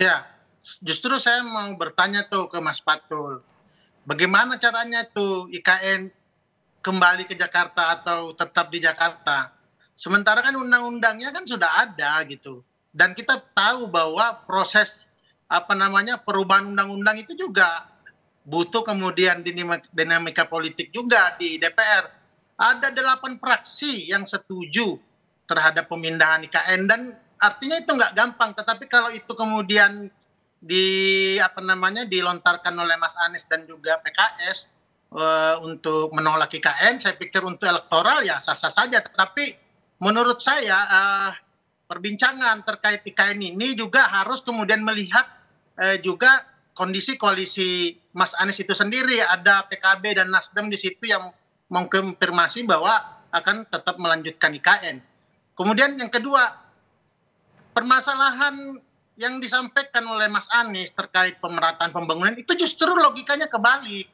Ya, justru saya mau bertanya tuh ke Mas Patul. Bagaimana caranya tuh IKN kembali ke Jakarta atau tetap di Jakarta? Sementara kan undang-undangnya kan sudah ada gitu. Dan kita tahu bahwa proses apa namanya perubahan undang-undang itu juga butuh kemudian dinamika politik juga di DPR. Ada delapan praksi yang setuju terhadap pemindahan IKN dan artinya itu nggak gampang tetapi kalau itu kemudian di apa namanya dilontarkan oleh Mas Anies dan juga PKS uh, eh, untuk menolak IKN saya pikir untuk elektoral ya sah-sah saja tetapi menurut saya uh, perbincangan terkait IKN ini juga harus kemudian melihat uh, juga kondisi koalisi Mas Anies itu sendiri ada PKB dan Nasdem di situ yang mengkonfirmasi bahwa akan tetap melanjutkan IKN. Kemudian yang kedua permasalahan yang disampaikan oleh Mas Anies terkait pemerataan pembangunan itu justru logikanya kebalik.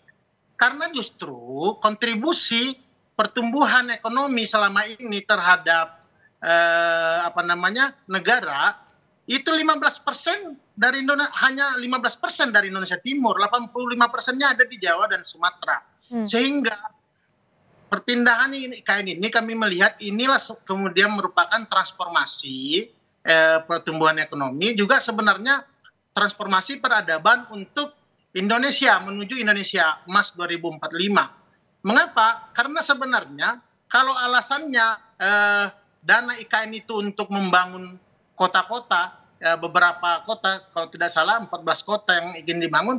Karena justru kontribusi pertumbuhan ekonomi selama ini terhadap eh, apa namanya negara itu 15% persen dari Indonesia hanya 15% persen dari Indonesia Timur, 85 persennya ada di Jawa dan Sumatera. Hmm. Sehingga perpindahan ini IKN ini kami melihat inilah kemudian merupakan transformasi eh, pertumbuhan ekonomi juga sebenarnya transformasi peradaban untuk Indonesia menuju Indonesia Emas 2045. Mengapa? Karena sebenarnya kalau alasannya eh, dana IKN itu untuk membangun kota-kota eh, beberapa kota kalau tidak salah 14 kota yang ingin dibangun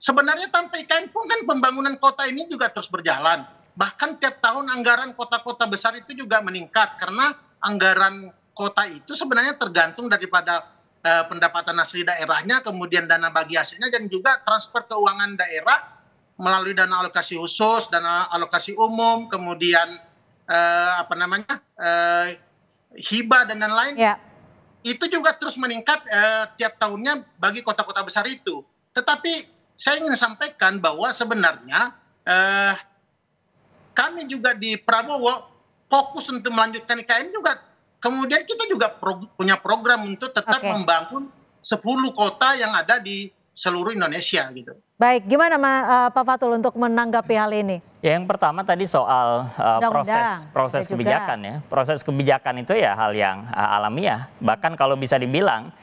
sebenarnya tanpa IKN pun kan pembangunan kota ini juga terus berjalan. Bahkan tiap tahun anggaran kota-kota besar itu juga meningkat karena anggaran kota itu sebenarnya tergantung daripada eh, pendapatan asli daerahnya, kemudian dana bagi hasilnya dan juga transfer keuangan daerah melalui dana alokasi khusus, dana alokasi umum, kemudian eh, apa namanya eh, hibah dan lain-lain. Ya. Itu juga terus meningkat eh, tiap tahunnya bagi kota-kota besar itu. Tetapi saya ingin sampaikan bahwa sebenarnya eh, kami juga di Prabowo fokus untuk melanjutkan IKN juga Kemudian kita juga pro punya program untuk tetap okay. membangun 10 kota yang ada di seluruh Indonesia gitu. Baik, gimana Ma, uh, Pak Fatul untuk menanggapi hal ini? Ya, yang pertama tadi soal uh, proses iya proses ya kebijakan ya. Proses kebijakan itu ya hal yang uh, alamiah. Bahkan kalau bisa dibilang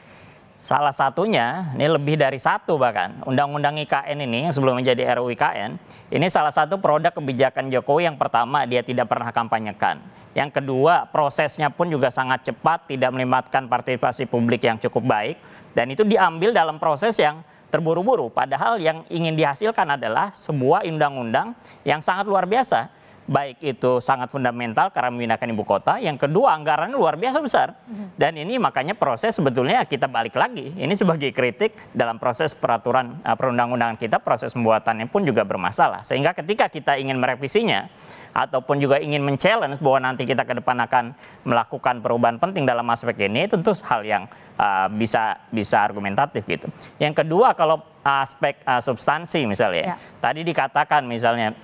Salah satunya, ini lebih dari satu bahkan, Undang-Undang IKN ini yang sebelum menjadi RUU IKN, ini salah satu produk kebijakan Jokowi yang pertama dia tidak pernah kampanyekan. Yang kedua, prosesnya pun juga sangat cepat, tidak melibatkan partisipasi publik yang cukup baik. Dan itu diambil dalam proses yang terburu-buru. Padahal yang ingin dihasilkan adalah sebuah undang-undang yang sangat luar biasa baik itu sangat fundamental karena memindahkan ibu kota. Yang kedua anggaran luar biasa besar. Dan ini makanya proses sebetulnya kita balik lagi. Ini sebagai kritik dalam proses peraturan eh, perundang-undangan kita proses pembuatannya pun juga bermasalah. Sehingga ketika kita ingin merevisinya ataupun juga ingin men-challenge bahwa nanti kita ke depan akan melakukan perubahan penting dalam aspek ini tentu hal yang uh, bisa bisa argumentatif gitu. Yang kedua kalau aspek uh, substansi misalnya. Ya. Tadi dikatakan misalnya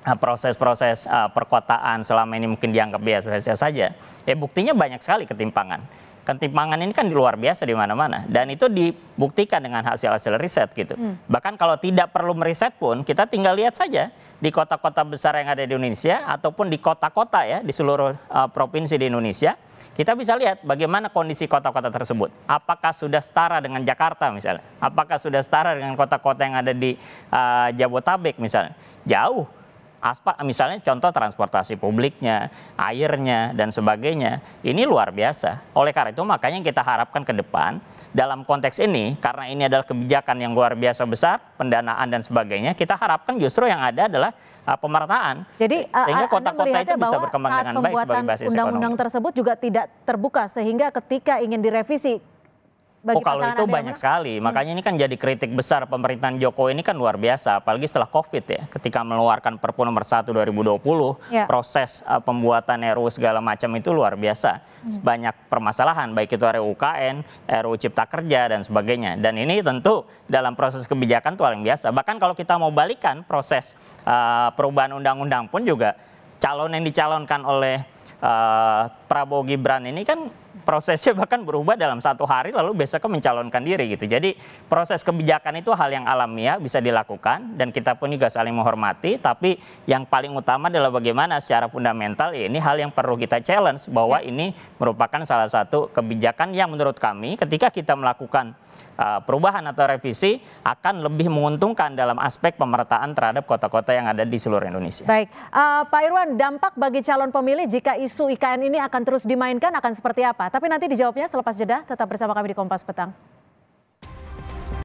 Eh, proses-proses uh, perkotaan selama ini mungkin dianggap biasa-biasa saja, ya buktinya banyak sekali ketimpangan. Ketimpangan ini kan di luar biasa di mana-mana dan itu dibuktikan dengan hasil-hasil riset gitu. Hmm. Bahkan kalau tidak perlu meriset pun kita tinggal lihat saja di kota-kota besar yang ada di Indonesia ataupun di kota-kota ya di seluruh uh, provinsi di Indonesia, kita bisa lihat bagaimana kondisi kota-kota tersebut. Apakah sudah setara dengan Jakarta misalnya? Apakah sudah setara dengan kota-kota yang ada di uh, Jabotabek misalnya? Jauh aspa misalnya contoh transportasi publiknya, airnya dan sebagainya. Ini luar biasa. Oleh karena itu makanya kita harapkan ke depan dalam konteks ini karena ini adalah kebijakan yang luar biasa besar, pendanaan dan sebagainya, kita harapkan justru yang ada adalah uh, pemerataan. Jadi uh, sehingga uh, kota-kota itu bisa berkembang dengan baik sebagai basis ekonomi. undang-undang tersebut juga tidak terbuka sehingga ketika ingin direvisi bagi oh kalau itu banyak sekali, hmm. makanya ini kan jadi kritik besar pemerintahan Jokowi ini kan luar biasa, apalagi setelah COVID ya, ketika meluarkan Perpu nomor 1 2020, yeah. proses uh, pembuatan RUU segala macam itu luar biasa, hmm. banyak permasalahan baik itu RUU UKN, RUU Cipta Kerja dan sebagainya, dan ini tentu dalam proses kebijakan itu paling biasa, bahkan kalau kita mau balikan proses uh, perubahan undang-undang pun juga calon yang dicalonkan oleh uh, Prabowo Gibran ini kan prosesnya bahkan berubah dalam satu hari lalu besoknya mencalonkan diri gitu. Jadi proses kebijakan itu hal yang alamiah bisa dilakukan dan kita pun juga saling menghormati. Tapi yang paling utama adalah bagaimana secara fundamental ya ini hal yang perlu kita challenge bahwa ya. ini merupakan salah satu kebijakan yang menurut kami ketika kita melakukan uh, perubahan atau revisi akan lebih menguntungkan dalam aspek pemerataan terhadap kota-kota yang ada di seluruh Indonesia. Baik, uh, Pak Irwan dampak bagi calon pemilih jika isu IKN ini akan akan terus dimainkan akan seperti apa? Tapi nanti dijawabnya selepas jeda, tetap bersama kami di Kompas Petang.